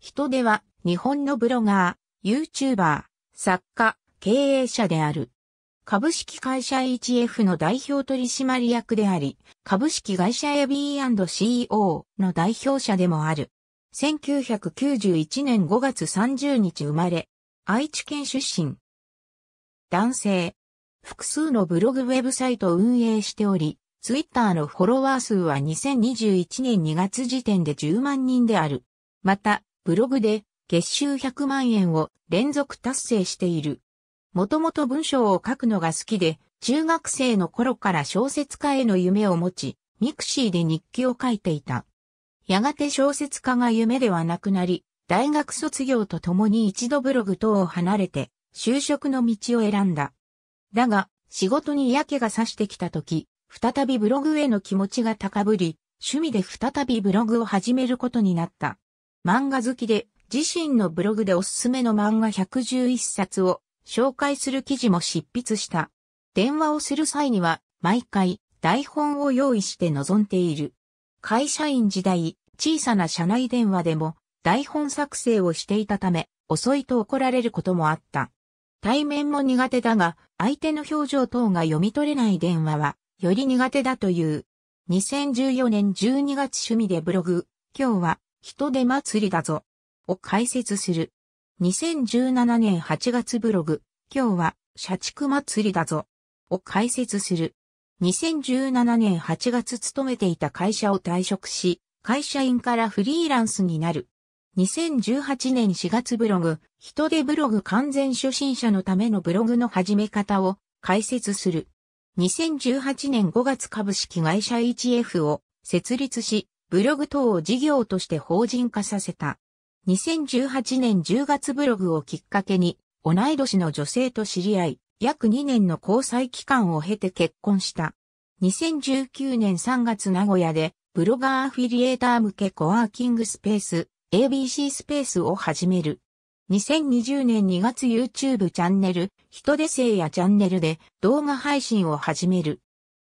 人では日本のブロガー、YouTuber、作家、経営者である。株式会社 HF の代表取締役であり、株式会社 AB&CO e の代表者でもある。1991年5月30日生まれ、愛知県出身。男性。複数のブログウェブサイトを運営しており、ツイッターのフォロワー数は2021年2月時点で10万人である。また、ブログで月収100万円を連続達成している。もともと文章を書くのが好きで、中学生の頃から小説家への夢を持ち、ミクシーで日記を書いていた。やがて小説家が夢ではなくなり、大学卒業とともに一度ブログ等を離れて、就職の道を選んだ。だが、仕事に嫌気がさしてきた時、再びブログへの気持ちが高ぶり、趣味で再びブログを始めることになった。漫画好きで自身のブログでおすすめの漫画111冊を紹介する記事も執筆した。電話をする際には毎回台本を用意して臨んでいる。会社員時代、小さな社内電話でも台本作成をしていたため、遅いと怒られることもあった。対面も苦手だが、相手の表情等が読み取れない電話は、より苦手だという。2014年12月趣味でブログ、今日は人手祭りだぞ。を解説する。2017年8月ブログ、今日は、社畜祭りだぞ。を解説する。2017年8月勤めていた会社を退職し、会社員からフリーランスになる。2018年4月ブログ、人手ブログ完全初心者のためのブログの始め方を解説する。2018年5月株式会社 h f を設立し、ブログ等を事業として法人化させた。2018年10月ブログをきっかけに、同い年の女性と知り合い、約2年の交際期間を経て結婚した。2019年3月名古屋で、ブロガーアフィリエーター向けコワーキングスペース、ABC スペースを始める。2020年2月 YouTube チャンネル、人手生やチャンネルで動画配信を始める。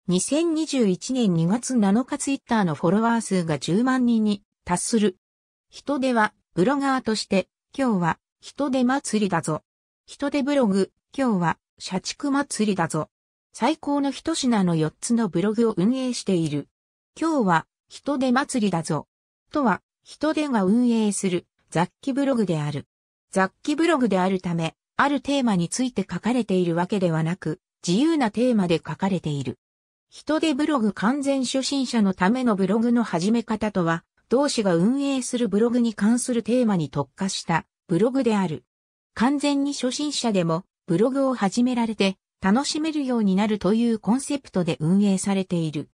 2021年2月7日ツイッターのフォロワー数が10万人に達する。人手は、ブロガーとして、今日は、人手祭りだぞ。人手ブログ、今日は、社畜祭りだぞ。最高の一品の4つのブログを運営している。今日は、人手祭りだぞ。とは、人手が運営する、雑記ブログである。雑記ブログであるため、あるテーマについて書かれているわけではなく、自由なテーマで書かれている。人手ブログ完全初心者のためのブログの始め方とは、同志が運営するブログに関するテーマに特化したブログである。完全に初心者でもブログを始められて楽しめるようになるというコンセプトで運営されている。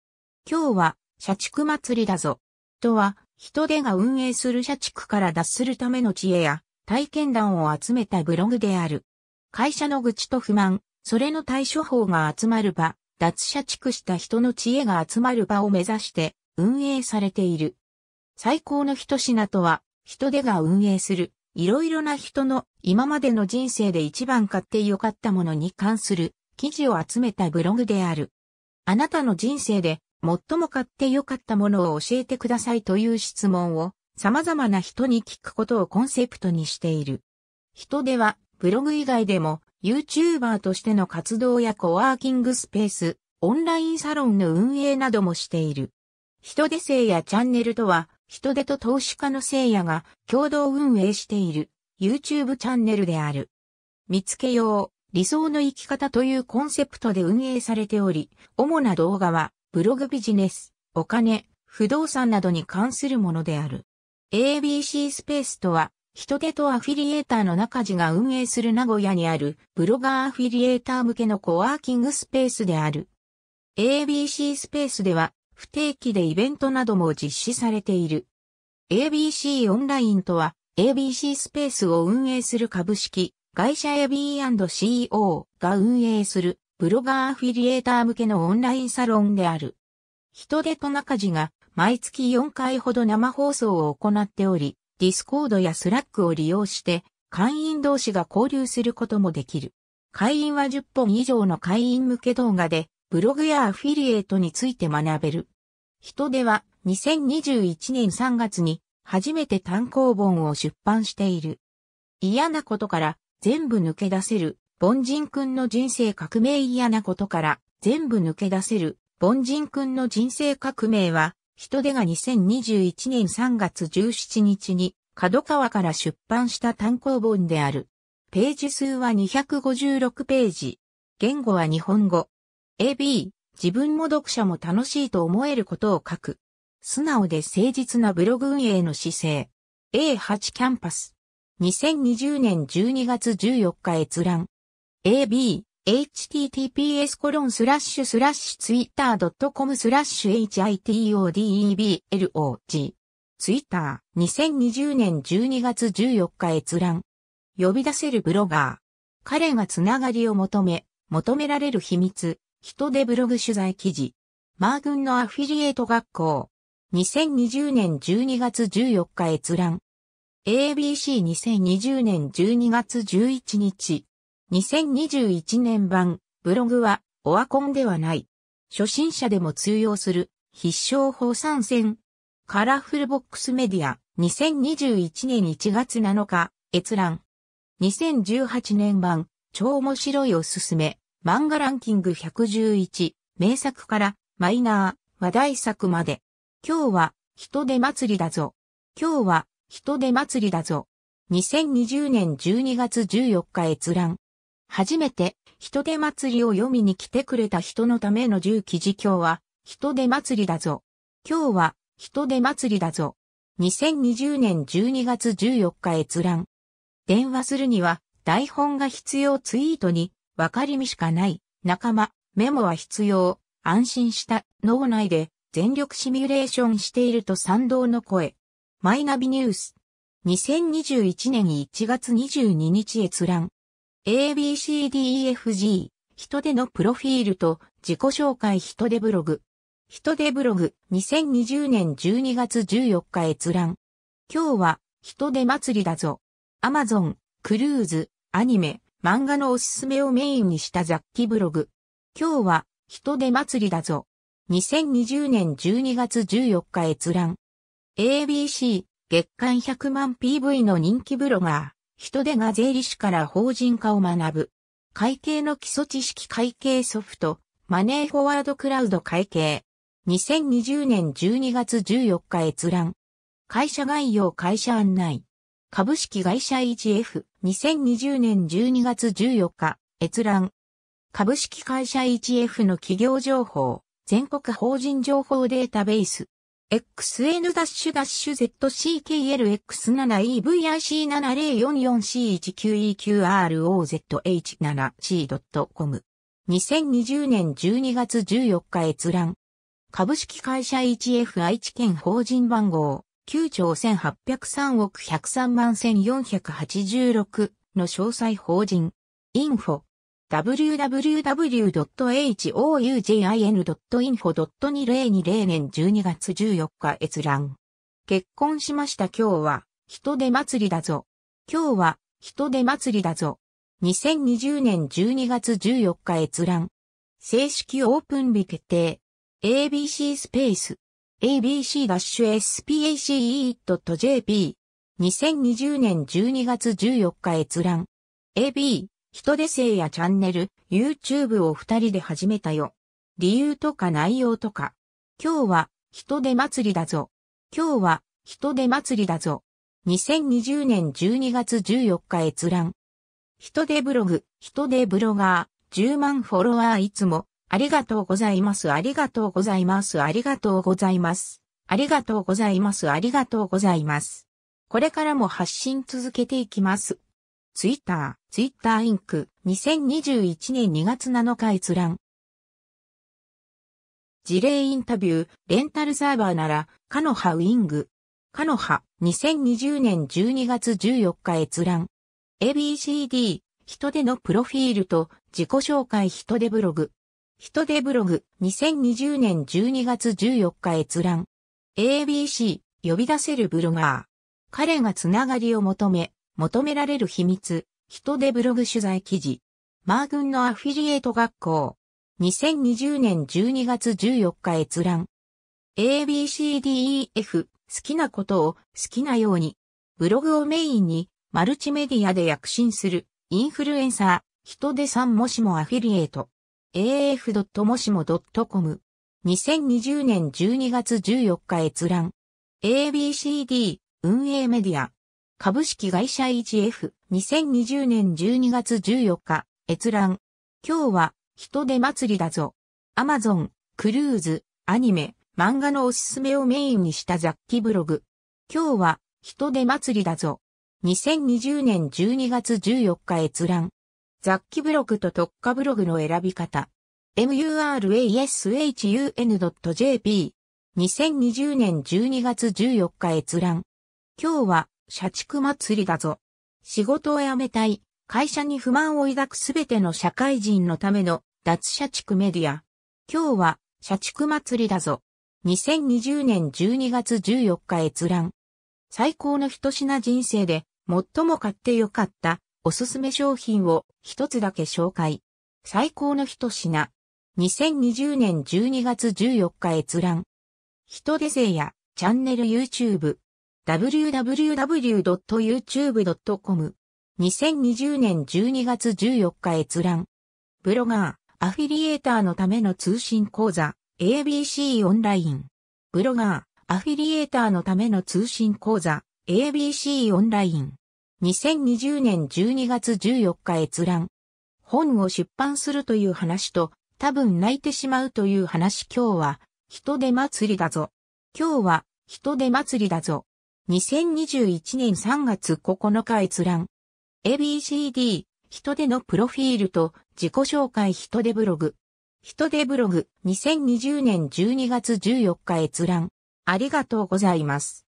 今日は社畜祭りだぞ。とは、人手が運営する社畜から脱するための知恵や体験談を集めたブログである。会社の愚痴と不満、それの対処法が集まる場。脱社畜した人の知恵が集まる場を目指して運営されている。最高の一品とは、人手が運営する、いろいろな人の今までの人生で一番買って良かったものに関する記事を集めたブログである。あなたの人生で最も買って良かったものを教えてくださいという質問を様々な人に聞くことをコンセプトにしている。人手はブログ以外でも YouTuber としての活動やコワーキングスペース、オンラインサロンの運営などもしている。人手生やチャンネルとは、人手と投資家の生やが共同運営している YouTube チャンネルである。見つけよう、理想の生き方というコンセプトで運営されており、主な動画は、ブログビジネス、お金、不動産などに関するものである。ABC スペースとは、人手とアフィリエーターの中地が運営する名古屋にあるブロガーアフィリエーター向けのコワーキングスペースである。ABC スペースでは不定期でイベントなども実施されている。ABC オンラインとは ABC スペースを運営する株式会社 AB&CEO が運営するブロガーアフィリエーター向けのオンラインサロンである。人手と中地が毎月4回ほど生放送を行っており、ディスコードやスラックを利用して、会員同士が交流することもできる。会員は10本以上の会員向け動画で、ブログやアフィリエイトについて学べる。人では2021年3月に初めて単行本を出版している。嫌なことから全部抜け出せる、凡人くんの人生革命嫌なことから全部抜け出せる、凡人くんの人生革命は人手が2021年3月17日に、角川から出版した単行本である。ページ数は256ページ。言語は日本語。AB、自分も読者も楽しいと思えることを書く。素直で誠実なブログ運営の姿勢。A8 キャンパス。2020年12月14日閲覧。AB、https コロンスラッシュスラッシュツイッター .com スラッシュ h i t o d e b l o g ツイッター2020年12月14日閲覧呼び出せるブロガー彼がつながりを求め求められる秘密人でブログ取材記事マー軍のアフィリエイト学校2020年12月14日閲覧 ABC2020 年12月11日2021年版、ブログは、オワコンではない。初心者でも通用する、必勝法参戦。カラフルボックスメディア、2021年1月7日、閲覧。2018年版、超面白いおすすめ、漫画ランキング111、名作からマイナー、話題作まで。今日は、人手祭りだぞ。今日は、人手祭りだぞ。2020年12月14日閲覧。初めて人手祭りを読みに来てくれた人のための重記事今日は、人手祭りだぞ。今日は、人手祭りだぞ。2020年12月14日閲覧。電話するには、台本が必要ツイートに、わかりみしかない、仲間、メモは必要、安心した、脳内で、全力シミュレーションしていると賛同の声。マイナビニュース。2021年1月22日閲覧。ABCDEFG、人手のプロフィールと自己紹介人手ブログ。人手ブログ2020年12月14日閲覧。今日は人手祭りだぞ。アマゾン、クルーズ、アニメ、漫画のおすすめをメインにした雑記ブログ。今日は人手祭りだぞ。2020年12月14日閲覧。ABC、月間100万 PV の人気ブロガー。人手が税理士から法人化を学ぶ。会計の基礎知識会計ソフト、マネーフォワードクラウド会計。2020年12月14日閲覧。会社概要会社案内。株式会社 1F。2020年12月14日閲覧。株式会社 1F の企業情報。全国法人情報データベース。x n z c l x 7 e v i c 7 0 4 4 c 1 9 e q r o z h 7 c c o m 2020年12月14日閲覧。株式会社 1F 愛知県法人番号9兆1803億103万1486の詳細法人。インフォ。www.houjin.info.2020 年12月14日閲覧。結婚しました今日は、人手祭りだぞ。今日は、人手祭りだぞ。2020年12月14日閲覧。正式オープン日決定。ABC スペース。abc-space.jp。2020年12月14日閲覧。ab 人手制やチャンネル、YouTube を二人で始めたよ。理由とか内容とか。今日は人手祭りだぞ。今日は人手祭りだぞ。2020年12月14日閲覧。人手ブログ、人手ブロガー、10万フォロワーいつも、ありがとうございます、ありがとうございます、ありがとうございます。ありがとうございます、ありがとうございます。これからも発信続けていきます。ツイッター、ツイッターインク、2021年2月7日閲覧。事例インタビュー、レンタルサーバーなら、カノハウィング。カノハ、2020年12月14日閲覧。ABCD、人手のプロフィールと自己紹介人手ブログ。人手ブログ、2020年12月14日閲覧。ABC、呼び出せるブロガー。彼がつながりを求め、求められる秘密、人でブログ取材記事。マー軍のアフィリエイト学校。2020年12月14日閲覧。ABCDEF 好きなことを好きなように。ブログをメインにマルチメディアで躍進するインフルエンサー、人でさんもしもアフィリエイト。af. もしも .com。2020年12月14日閲覧。ABCD 運営メディア。株式会社 1F2020 年12月14日、閲覧。今日は、人手祭りだぞ。アマゾン、クルーズ、アニメ、漫画のおすすめをメインにした雑記ブログ。今日は、人手祭りだぞ。2020年12月14日閲覧。雑記ブログと特化ブログの選び方。murashun.jp2020 年12月14日閲覧。今日は、社畜祭りだぞ。仕事を辞めたい、会社に不満を抱くすべての社会人のための脱社畜メディア。今日は社畜祭りだぞ。2020年12月14日閲覧。最高の一品人生で最も買ってよかったおすすめ商品を一つだけ紹介。最高の一品。2020年12月14日閲覧。人手勢やチャンネル YouTube、www.youtube.com。2020年12月14日閲覧。ブロガー、アフィリエーターのための通信講座、ABC オンライン。ブロガー、アフィリエーターのための通信講座、ABC オンライン。2020年12月14日閲覧。本を出版するという話と、多分泣いてしまうという話今日は、人手祭りだぞ。今日は、人手祭りだぞ。2021年3月9日閲覧。ABCD、人手のプロフィールと自己紹介人手ブログ。人手ブログ、2020年12月14日閲覧。ありがとうございます。